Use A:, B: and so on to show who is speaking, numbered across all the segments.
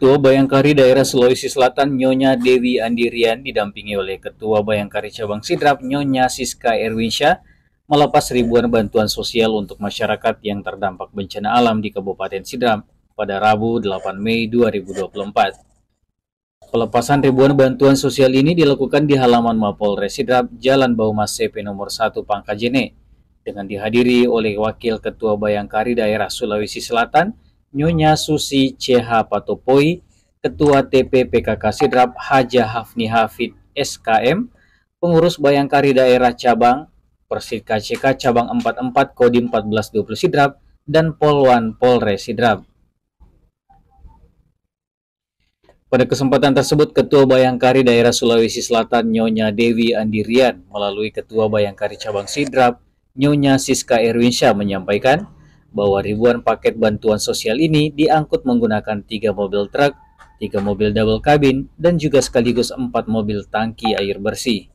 A: Ketua Bayangkari Daerah Sulawesi Selatan Nyonya Dewi Andirian didampingi oleh Ketua Bayangkari Cabang Sidrap Nyonya Siska Erwinsya melepas ribuan bantuan sosial untuk masyarakat yang terdampak bencana alam di Kabupaten Sidrap pada Rabu 8 Mei 2024. Pelepasan ribuan bantuan sosial ini dilakukan di halaman Mapolres Sidrap Jalan Baumas CP nomor 1 Pangkajene dengan dihadiri oleh Wakil Ketua Bayangkari Daerah Sulawesi Selatan Nyonya Susi CH Patopoi, Ketua TP PKK Sidrap Haja Hafni Hafid SKM, Pengurus Bayangkari Daerah Cabang, Persit KCK Cabang 44 Kodim 1420 Sidrap, dan Polwan Polres Sidrap. Pada kesempatan tersebut, Ketua Bayangkari Daerah Sulawesi Selatan Nyonya Dewi Andirian melalui Ketua Bayangkari Cabang Sidrap, Nyonya Siska Erwinsyah menyampaikan, bahwa ribuan paket bantuan sosial ini diangkut menggunakan tiga mobil truk, tiga mobil double cabin, dan juga sekaligus empat mobil tangki air bersih.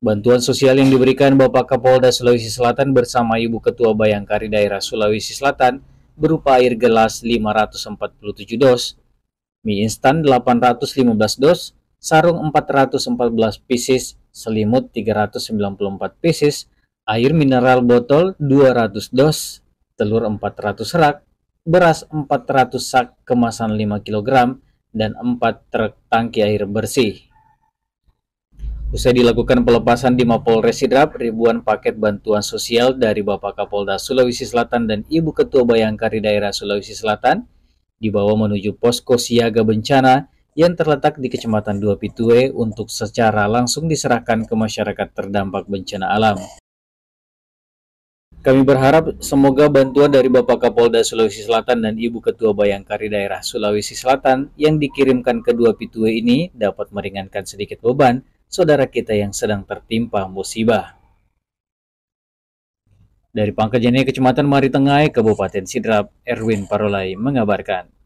A: Bantuan sosial yang diberikan Bapak Kapolda Sulawesi Selatan bersama Ibu Ketua Bayangkari Daerah Sulawesi Selatan berupa air gelas 547 dos, mie instan 815 dos, sarung 414 pieces, selimut 394 pieces, air mineral botol 200 dos, telur 400 rak, beras 400 sak kemasan 5 kg, dan 4 truk tangki air bersih. Usai dilakukan pelepasan di Mapolres Sidrap, ribuan paket bantuan sosial dari Bapak Kapolda Sulawesi Selatan dan Ibu Ketua Bayangkari Daerah Sulawesi Selatan dibawa menuju posko siaga bencana yang terletak di Kecamatan Dua Pitue untuk secara langsung diserahkan ke masyarakat terdampak bencana alam. Kami berharap semoga bantuan dari Bapak Kapolda Sulawesi Selatan dan Ibu Ketua Bayangkari Daerah Sulawesi Selatan yang dikirimkan kedua pitue ini dapat meringankan sedikit beban saudara kita yang sedang tertimpa musibah. Dari Pangkajene, Kecamatan Mari Tengah, Kabupaten Sidrap, Erwin Parolai mengabarkan.